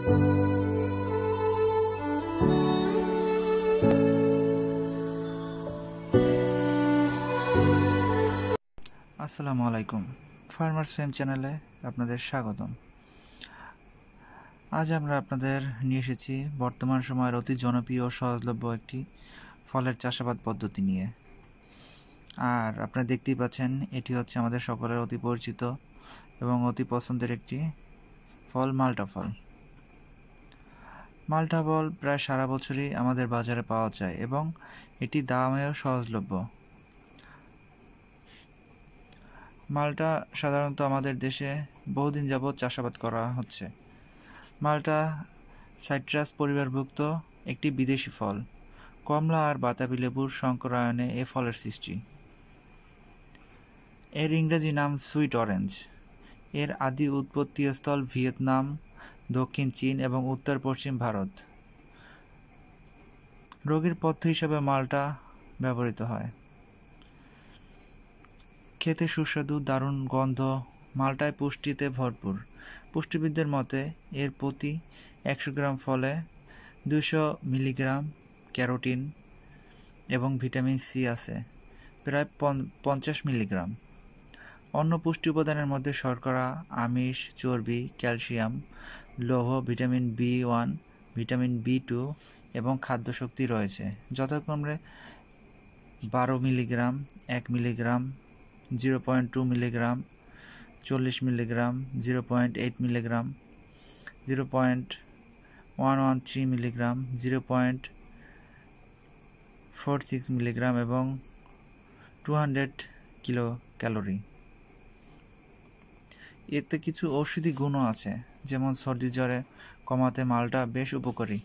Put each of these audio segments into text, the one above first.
আসসালামু আলাইকুম farmers frame চ্যানেলে আপনাদের স্বাগতম আজ আমরা আপনাদের নিয়ে এসেছি বর্তমান সময়ের অতি জনপ্রিয় ও সহজলভ্য একটি ফলের চাষাবাদ পদ্ধতি নিয়ে আর আপনারা দেখতেই পাচ্ছেন এটি হচ্ছে আমাদের সকলের অতি পরিচিত এবং অতি পছন্দের একটি ফল মাল্টা ফল মাল্টা বল প্রায় সারা বছরই আমাদের বাজারে পাওয়া যায় এবং এটি দামেও সহজলভ্য মালটা সাধারণত আমাদের দেশে বহুদিন যাবৎ চাষাবাদ করা হচ্ছে মালটা সাইট্রাস পরিবারভুক্ত একটি বিদেশি ফল কমলা আর বাতাবি লেবুর সংকরায়নে এ ফলের সৃষ্টি এর ইংরেজি নাম সুইট অরেঞ্জ এর আদি উৎপত্তিস্থল ভিয়েতনাম দক্ষিণ চীন এবং উত্তর পশ্চিম ভারত রোগীর পথ্য হিসাবে মালটা ব্যবহৃত হয় খেতে সুস্বাদু দারুণ গন্ধ মালটায় পুষ্টিতে ভরপুর পুষ্টিবিদদের মতে এর প্রতি একশো গ্রাম ফলে দুশো মিলিগ্রাম ক্যারোটিন এবং ভিটামিন সি আছে প্রায় পঞ্চাশ মিলিগ্রাম অন্য পুষ্টি উপাদানের মধ্যে শর্করা আমিষ চর্বি ক্যালসিয়াম লৌহ vitamin B one vitamin B two এবং খাদ্যশক্তি রয়েছে যথাক্রমে বারো মিলিগ্রাম এক milligram zero point two milligram চল্লিশ milligram zero point eight milligram zero point one one three milligram zero point four six milligram এবং টু হান্ড্রেড কিলো ক্যালোরি এতে কিছু ঔষধি গুণও আছে যেমন সর্দি জ্বরে কমাতে মালটা বেশ উপকারী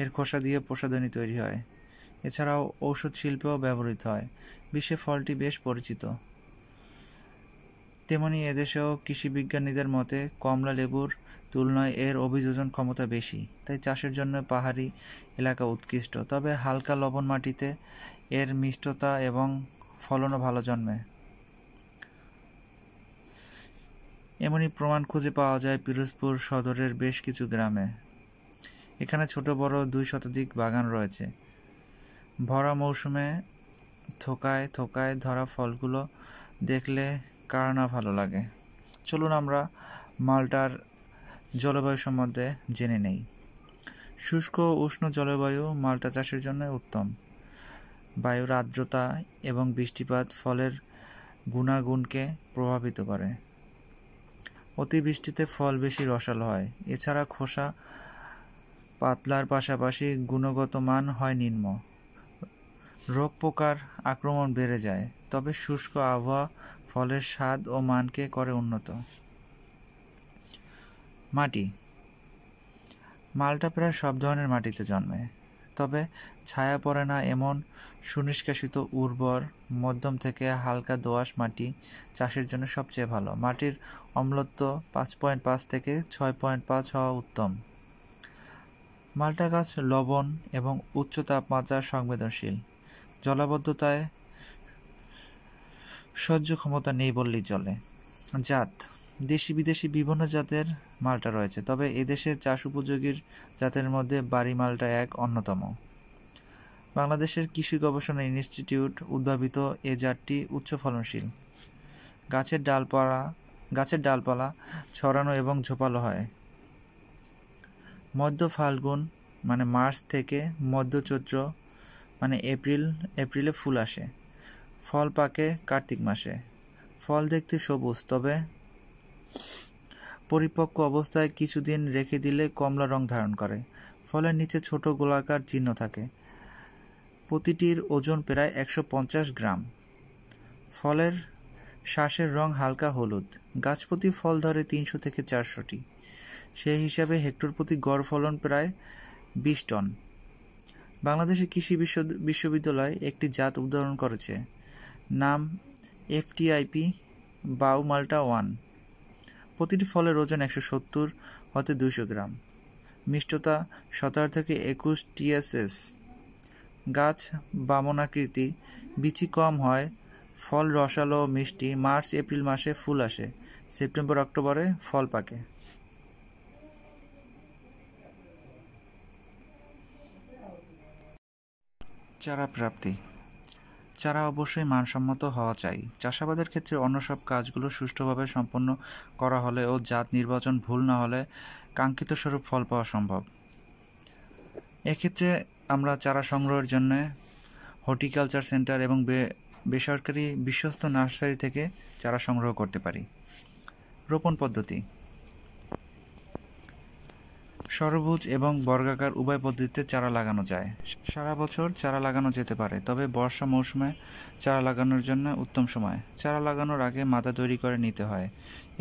এর খোসা দিয়ে প্রসাধনী তৈরি হয় এছাড়াও ঔষধ শিল্পেও ব্যবহৃত হয় বিশ্বে ফলটি বেশ পরিচিত তেমনি এদেশেও কৃষিবিজ্ঞানীদের মতে কমলা লেবুর তুলনায় এর অভিযোজন ক্ষমতা বেশি তাই চাষের জন্য পাহাড়ি এলাকা উৎকৃষ্ট তবে হালকা লবণ মাটিতে এর মিষ্টতা এবং ফলনও ভালো জন্মে এমনই প্রমাণ খুঁজে পাওয়া যায় পিরোজপুর সদরের বেশ কিছু গ্রামে এখানে ছোট বড় দুই শতাধিক বাগান রয়েছে ভরা মৌসুমে থোকায় থোকায় ধরা ফলগুলো দেখলে কার না ভালো লাগে চলুন আমরা মালটার জলবায়ু সম্বন্ধে জেনে নেই শুষ্ক উষ্ণ জলবায়ু মালটা চাষের জন্য উত্তম বায়ুর আর্দ্রতা এবং বৃষ্টিপাত ফলের গুণাগুণকে প্রভাবিত করে অতিবৃষ্টিতে ফল বেশি রসালো হয় এছাড়া খোসা পাতলার পাশাপাশি গুণগত মান হয় নিম্ন রোগ পোকার আক্রমণ বেড়ে যায় তবে শুষ্ক আবহাওয়া ফলের স্বাদ ও মানকে করে উন্নত মাটি মালটা প্রায় সব ধরনের মাটিতে জন্মে তবে ছায়া পড়ে না এমন সুনিষ্কাশিত উর্বর মধ্যম থেকে হালকা দোআঁশ মাটি চাষের জন্য সবচেয়ে ভালো মাটির অম্লত্ব পাঁচ পয়েন্ট পাঁচ থেকে ছয় পয়েন্ট পাঁচ হওয়া উত্তম মাল্টা গাছ লবণ এবং উচ্চ তাপমাত্রা সংবেদনশীল জলাবদ্ধতায় সহ্য ক্ষমতা নেই বললেই চলে জাত দেশি বিদেশি বিভিন্ন জাতের মালটা রয়েছে তবে এদেশে চাষ উপযোগীর জাতের মধ্যে বাড়ি মালটা এক অন্যতম বাংলাদেশের কৃষি গবেষণা ইনস্টিটিউট উদ্ভাবিত এ জাতটি উচ্চ ফলনশীল গাছের ডালপালা গাছের ডালপালা ছড়ানো এবং ঝোপালো হয় মধ্য ফাল্গুন মানে মার্চ থেকে মধ্য চৈত্র মানে এপ্রিল এপ্রিলে ফুল আসে ফল পাকে কার্তিক মাসে ফল দেখতে সবুজ তবে পরিপক্ক অবস্থায় কিছুদিন রেখে দিলে কমলা রং ধারণ করে ফলে নিচে ছোট গোলাকার চিহ্ন থাকে প্রতিটির ওজন প্রায় একশো গ্রাম ফলের শ্বাসের রং হালকা হলুদ গাছ প্রতি ফল ধরে তিনশো থেকে চারশোটি সেই হিসাবে হেক্টর প্রতি গড় ফলন প্রায় বিশ টন বাংলাদেশের কৃষি বিশ্ব বিশ্ববিদ্যালয় একটি জাত উদ্ধারণ করেছে নাম এফটিআইপি বাউমাল্টা ওয়ান প্রতিটি ফলের ওজন একশো সত্তর হতে দুশো গ্রাম মিষ্টতা সতেরো থেকে একুশ টিএসএস গাছ বামনাকৃতি বিচি কম হয় ফল রসালো মিষ্টি মার্চ এপ্রিল মাসে ফুল আসে সেপ্টেম্বর অক্টোবরে ফল পাকে চারা প্রাপ্তি চারা অবশ্যই মানসম্মত হওয়া চাই চাষাবাদের ক্ষেত্রে অন্য সব কাজগুলো সুষ্ঠুভাবে সম্পন্ন করা হলে ও জাত নির্বাচন ভুল না হলে কাঙ্ক্ষিত স্বরূপ ফল পাওয়া সম্ভব এক্ষেত্রে আমরা চারা সংগ্রহের জন্য হর্টিকালচার সেন্টার এবং বেসরকারি বিশ্বস্ত নার্সারি থেকে চারা সংগ্রহ করতে পারি রোপণ পদ্ধতি সরবুজ এবং বর্গাকার উভয় পদ্ধতিতে চারা লাগানো যায় সারা বছর চারা লাগানো যেতে পারে তবে বর্ষা মৌসুমে চারা লাগানোর জন্য উত্তম সময় চারা লাগানোর আগে মাদা তৈরি করে নিতে হয়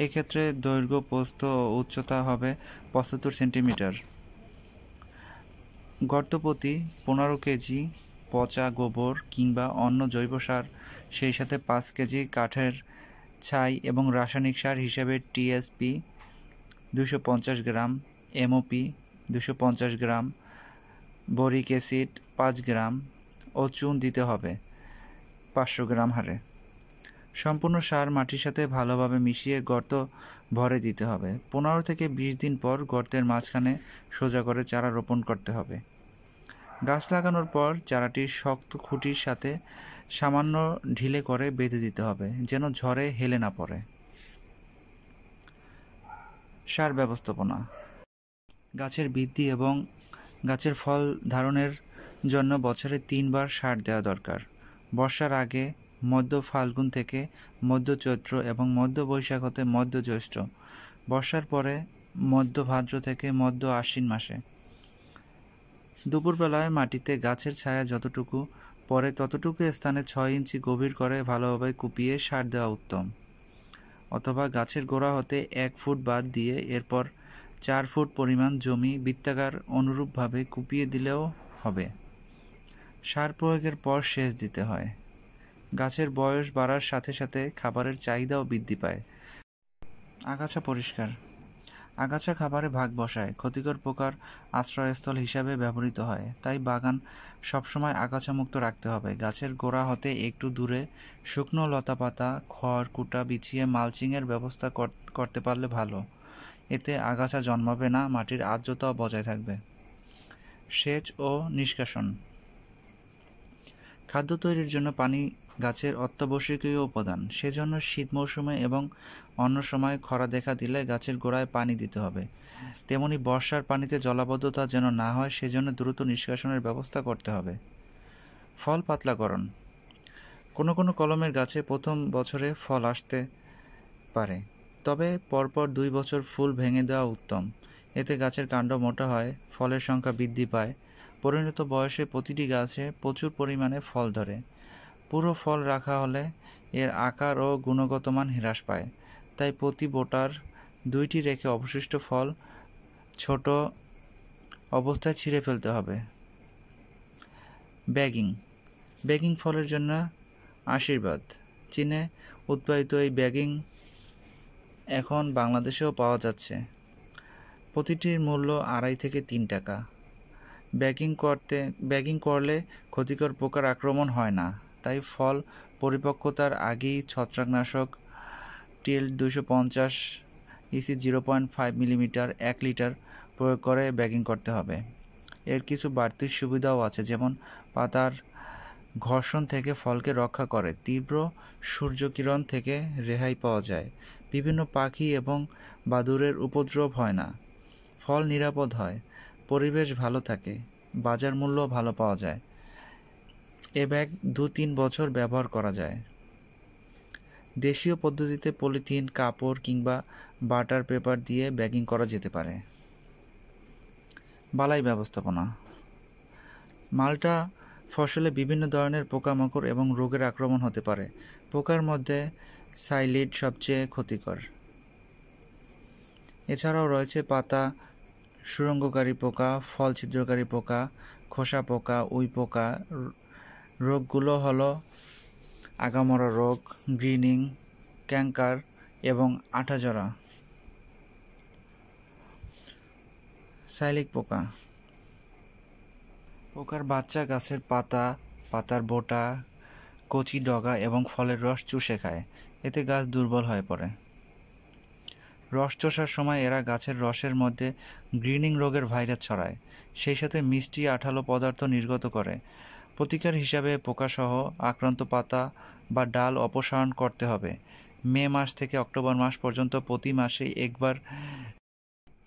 এক্ষেত্রে দৈর্ঘ্য পোস্ত ও উচ্চতা হবে পঁচাত্তর সেন্টিমিটার গর্তপতি পনেরো কেজি পচা গোবর কিংবা অন্য জৈব সার সেই সাথে পাঁচ কেজি কাঠের ছাই এবং রাসায়নিক সার হিসেবে টিএসপি দুশো পঞ্চাশ গ্রাম এমওপি দুশো পঞ্চাশ গ্রাম বরিক অ্যাসিড পাঁচ গ্রাম ও চুন দিতে হবে পাঁচশো গ্রাম হারে সম্পূর্ণ সার মাটির সাথে ভালোভাবে মিশিয়ে গর্ত ভরে দিতে হবে পনেরো থেকে বিশ দিন পর গর্তের মাঝখানে সোজা করে চারা রোপণ করতে হবে গাছ লাগানোর পর চারাটি শক্ত খুঁটির সাথে সামান্য ঢিলে করে বেঁধে দিতে হবে যেন ঝড়ে হেলে না পড়ে সার ব্যবস্থাপনা গাছের বৃদ্ধি এবং গাছের ফল ধারণের জন্য বছরে তিনবার সার দেওয়া দরকার বর্ষার আগে মধ্য ফাল্গুন থেকে মধ্য চৈত্র এবং মধ্য বৈশাখ হতে মধ্য জ্যৈষ্ঠ বর্ষার পরে মধ্য ভাদ্র থেকে মধ্য আশ্বিন মাসে দুপুরবেলায় মাটিতে গাছের ছায়া যতটুকু পরে ততটুকু স্থানে ছয় ইঞ্চি গভীর করে ভালোভাবে কুপিয়ে সার দেওয়া উত্তম অথবা গাছের গোড়া হতে এক ফুট বাদ দিয়ে এরপর চার ফুট পরিমাণ জমি বৃত্তাকার অনুরূপভাবে কুপিয়ে দিলেও হবে সার প্রয়োগের পর সেচ দিতে হয় গাছের বয়স বাড়ার সাথে সাথে খাবারের চাহিদাও বৃদ্ধি পায় আগাছা পরিষ্কার আগাছা খাবারে ভাগ বসায় ক্ষতিকর পোকার আশ্রয়স্থল হিসাবে ব্যবহৃত হয় তাই বাগান সবসময় আগাছামুক্ত রাখতে হবে গাছের গোড়া হতে একটু দূরে শুকনো লতাপাতা খড় কুটা বিছিয়ে মালচিংয়ের ব্যবস্থা করতে পারলে ভালো এতে আগাছা জন্মাবে না মাটির আর্দ্রতা বজায় থাকবে সেচ ও নিষ্কাশন খাদ্য তৈরির জন্য পানি গাছের অত্যাবশ্যকীয় উপাদান সেজন্য শীত মৌসুমে এবং অন্য সময় খরা দেখা দিলে গাছের গোড়ায় পানি দিতে হবে তেমনি বর্ষার পানিতে জলাবদ্ধতা যেন না হয় সেজন্য দ্রুত নিষ্কাশনের ব্যবস্থা করতে হবে ফল পাতলাকরণ কোনো কোনো কলমের গাছে প্রথম বছরে ফল আসতে পারে তবে পরপর দুই বছর ফুল ভেঙে দেওয়া উত্তম এতে গাছের কাণ্ড মোটা হয় ফলের সংখ্যা বৃদ্ধি পায় পরিণত বয়সে প্রতিটি গাছে প্রচুর পরিমাণে ফল ধরে পুরো ফল রাখা হলে এর আকার ও গুণগত মান হ্রাস পায় তাই প্রতি বোটার দুইটি রেখে অবশিষ্ট ফল ছোট অবস্থায় ছিঁড়ে ফেলতে হবে ব্যাগিং ব্যাগিং ফলের জন্য আশীর্বাদ চীনে উৎপাদিত এই ব্যাগিং এখন বাংলাদেশেও পাওয়া যাচ্ছে প্রতিটির মূল্য আড়াই থেকে তিন টাকা ব্যাকিং করতে ব্যাকিং করলে ক্ষতিকর পোকার আক্রমণ হয় না তাই ফল পরিপক্কতার আগেই ছত্রাকনাশক টিল দুশো পঞ্চাশ EC e zero point five millimetre এক লিটার প্রয়োগ করে ব্যাকিং করতে হবে এর কিছু বাড়তি সুবিধাও আছে যেমন পাতার ঘর্ষণ থেকে ফলকে রক্ষা করে তীব্র সূর্যকিরণ থেকে রেহাই পাওয়া যায় বিভিন্ন পাখি এবং বাদুড়ের উপদ্রব হয় না ফল নিরাপদ হয় পরিবেশ ভালো থাকে বাজার মূল্য ভালো পাওয়া যায় এ ব্যাগ দু তিন বছর ব্যবহার করা যায় দেশীয় পদ্ধতিতে পলিথিন কাপড় কিংবা বাটার পেপার দিয়ে ব্যাগিং করা যেতে পারে বালাই ব্যবস্থাপনা মালটা ফসলে বিভিন্ন ধরনের পোকামাকড় এবং রোগের আক্রমণ হতে পারে পোকার মধ্যে সাইলিড সবচেয়ে ক্ষতিকর এছাড়াও রয়েছে পাতা সুরঙ্গকারী পোকা ফল ছিদ্রকারী পোকা খোসা পোকা উই পোকা রোগগুলো হলো আগামরা রোগ গ্রিনিং ক্যাঙ্কার এবং আঠাজরা সাইলিক পোকা পোকার বাচ্চা গাছের পাতা পাতার বোটা কচি ডগা এবং ফলের রস চুষে খায় এতে গাছ দুর্বল হয়ে পড়ে রস চষার সময় এরা গাছের রসের মধ্যে গ্রিনিং রোগের ভাইরাস ছড়ায় সেই সাথে মিষ্টি আঠালো পদার্থ নির্গত করে প্রতিকার হিসাবে পোকাসহ আক্রান্ত পাতা বা ডাল অপসারণ করতে হবে মে মাস থেকে অক্টোবর মাস পর্যন্ত প্রতি মাসে একবার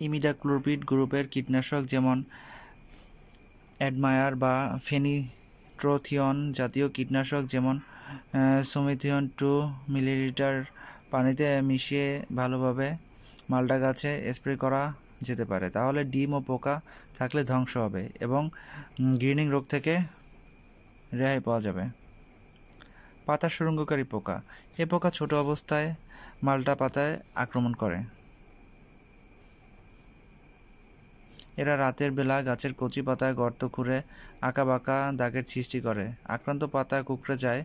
ইমিডাক্লোরপিড গ্রুপের কীটনাশক যেমন অ্যাডমায়ার বা ফেনি ট্রোথিয়ন জাতীয় কীটনাশক যেমন সুমিথিয়ন টু মিলিলিটার পানিতে মিশিয়ে ভালোভাবে মালটা গাছে স্প্রে করা যেতে পারে তাহলে ডিম ও পোকা থাকলে ধ্বংস হবে এবং গ্রিনিং রোগ থেকে রেহাই পাওয়া যাবে পাতা সুরঙ্গকারী পোকা এ পোকা ছোট অবস্থায় মালটা পাতায় আক্রমণ করে এরা রাতের বেলা গাছের কচি পাতায় গর্ত খুঁড়ে আঁকাবাঁকা দাগের সৃষ্টি করে আক্রান্ত পাতা কুকড়ে যায়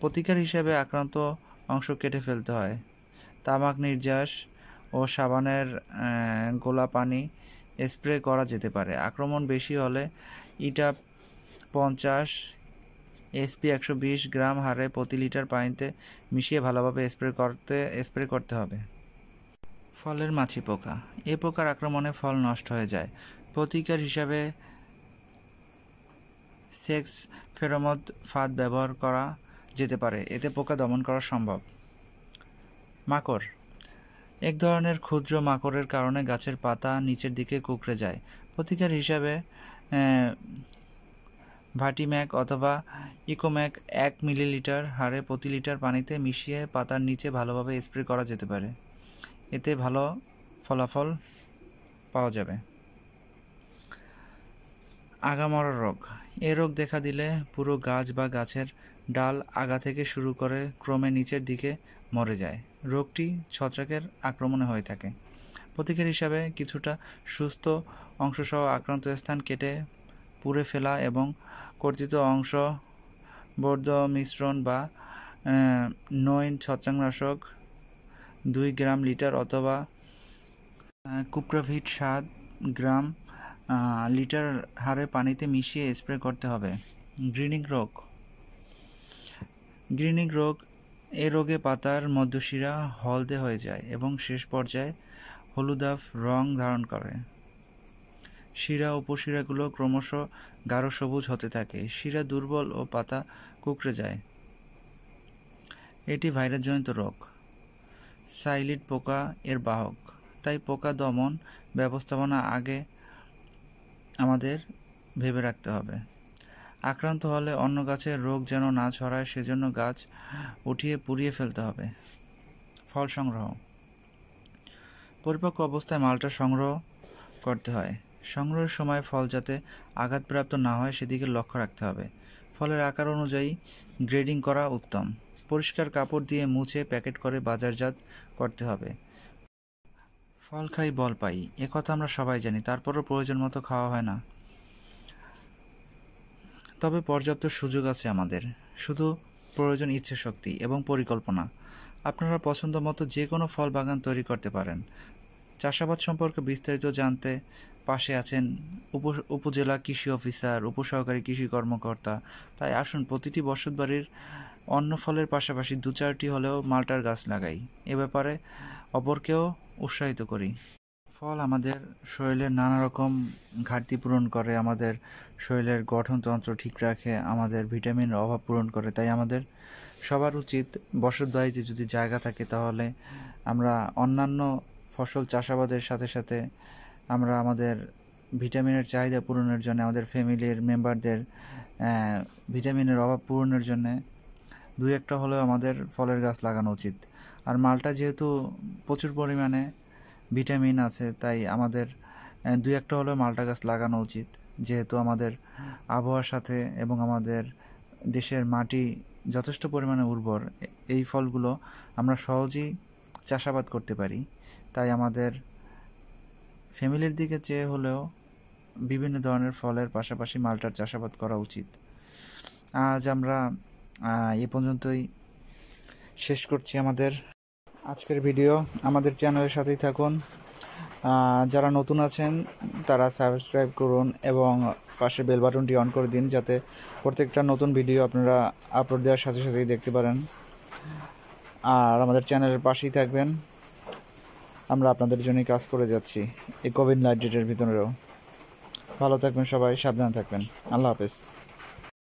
প্রতিকার হিসেবে আক্রান্ত অংশ কেটে ফেলতে হয় তামাক নির্যাস ও সাবানের গোলা পানি স্প্রে করা যেতে পারে আক্রমণ বেশি হলে ইটা পঞ্চাশ এসপি একশো বিশ গ্রাম হারে প্রতি লিটার পানিতে মিশিয়ে ভালোভাবে স্প্রে করতে স্প্রে করতে হবে ফলের মাছি পোকা এ পোকার আক্রমণে ফল নষ্ট হয়ে যায় প্রতিকার হিসাবে সেক্স ফেরোমদ ফাঁদ ব্যবহার করা যেতে পারে এতে পোকা দমন করা সম্ভব মাকড় এক ধরনের ক্ষুদ্র মাকড়ের কারণে গাছের পাতা নিচের দিকে কুকড়ে যায় প্রতিকার হিসাবে ভাটিম্যাক অথবা ইকোম্যাক এক মিলিলিটার হারে প্রতি লিটার পানিতে মিশিয়ে পাতার নিচে ভালোভাবে স্প্রে করা যেতে পারে এতে ভালো ফলাফল পাওয়া যাবে আগামর রোগ এ রোগ দেখা দিলে পুরো গাছ বা গাছের ডাল আগা থেকে শুরু করে ক্রমে নিচের দিকে মরে যায় রোগটি ছত্রাকের আক্রমণে হয়ে থাকে প্রতিকার হিসাবে কিছুটা সুস্থ অংশসহ আক্রান্ত স্থান কেটে পুড়ে ফেলা এবং কর্তিত অংশ বর্ধ মিশ্রণ বা নইন ছত্রাকনাশক দুই গ্রাম লিটার অথবা কুপ্রাভিট সাত গ্রাম লিটার হারে পানিতে মিশিয়ে স্প্রে করতে হবে গ্রিনিং রোগ গ্রিনিং রোগ এ রোগে পাতার মধ্যশিরা হলদে হয়ে যায় এবং শেষ পর্যায়ে হলুদাফ রং ধারণ করে শিরা উপশিরাগুলো ক্রমশ গাঢ় সবুজ হতে থাকে শিরা দুর্বল ও পাতা কুকড়ে যায় এটি ভাইরাসজনিত রোগ সাইলিড পোকা এর বাহক তাই পোকা দমন ব্যবস্থাপনা আগে আমাদের ভেবে রাখতে হবে আক্রান্ত হলে অন্য গাছের রোগ যেন না ছড়ায় সেজন্য গাছ উঠিয়ে পুড়িয়ে ফেলতে হবে ফল সংগ্রহ পরিপক্ক অবস্থায় মালটা সংগ্রহ করতে হয় সংগ্রহের সময় ফল যাতে আঘাতপ্রাপ্ত না হয় সেদিকে লক্ষ্য রাখতে হবে ফলের আকার অনুযায়ী গ্রেডিং করা উত্তম পরিষ্কার কাপড় দিয়ে মুছে প্যাকেট করে বাজারজাত করতে হবে ফল খাই বল পাই একথা আমরা সবাই জানি তারপরও প্রয়োজন মতো খাওয়া হয় না তবে পর্যাপ্ত সুযোগ আছে আমাদের শুধু প্রয়োজন ইচ্ছে শক্তি এবং পরিকল্পনা আপনারা পছন্দ মতো যে কোনো ফল বাগান তৈরি করতে পারেন চাষাবাদ সম্পর্কে বিস্তারিত জানতে পাশে আছেন উপজেলা কৃষি অফিসার উপসহকারী কৃষি কর্মকর্তা তাই আসুন প্রতিটি বসতবাড়ির অন্য ফলের পাশাপাশি দু চারটি হলেও মাল্টার গাছ লাগাই এ ব্যাপারে অপরকেও উৎসাহিত করি ফল আমাদের শরীরের নানা রকম ঘাটতি পূরণ করে আমাদের শরীরের গঠনতন্ত্র ঠিক রাখে আমাদের ভিটামিনের অভাব পূরণ করে তাই আমাদের সবার উচিত বসতবাড়িতে যদি জায়গা থাকে তাহলে আমরা অন্যান্য ফসল চাষাবাদের সাথে সাথে আমরা আমাদের ভিটামিনের চাহিদা পূরণের জন্য আমাদের ফ্যামিলির মেম্বারদের ভিটামিনের অভাব পূরণের জন্যে দুই একটা হলেও আমাদের ফলের গাছ লাগানো উচিত আর মালটা যেহেতু প্রচুর পরিমাণে ভিটামিন আছে তাই আমাদের দুই একটা হলেও মালটা গাছ লাগানো উচিত যেহেতু আমাদের আবহাওয়ার সাথে এবং আমাদের দেশের মাটি যথেষ্ট পরিমাণে উর্বর এই ফলগুলো আমরা সহজেই চাষাবাদ করতে পারি তাই আমাদের ফ্যামিলির দিকে চেয়ে হলেও বিভিন্ন ধরনের ফলের পাশাপাশি মালটার চাষাবাদ করা উচিত আজ আমরা এ পর্যন্তই শেষ করছি আমাদের আজকের ভিডিও আমাদের চ্যানেলের সাথেই থাকুন যারা নতুন আছেন তারা সাবস্ক্রাইব করুন এবং পাশে বেল বাটনটি অন করে দিন যাতে প্রত্যেকটা নতুন ভিডিও আপনারা আপলোড দেওয়ার সাথে সাথেই দেখতে পারেন আর আমাদের চ্যানেলের পাশেই থাকবেন আমরা আপনাদের জন্যই কাজ করে যাচ্ছি এই কোভিড নাইন্টিনের ভিতরেও ভালো থাকবেন সবাই সাবধানে থাকবেন আল্লাহ হাফেজ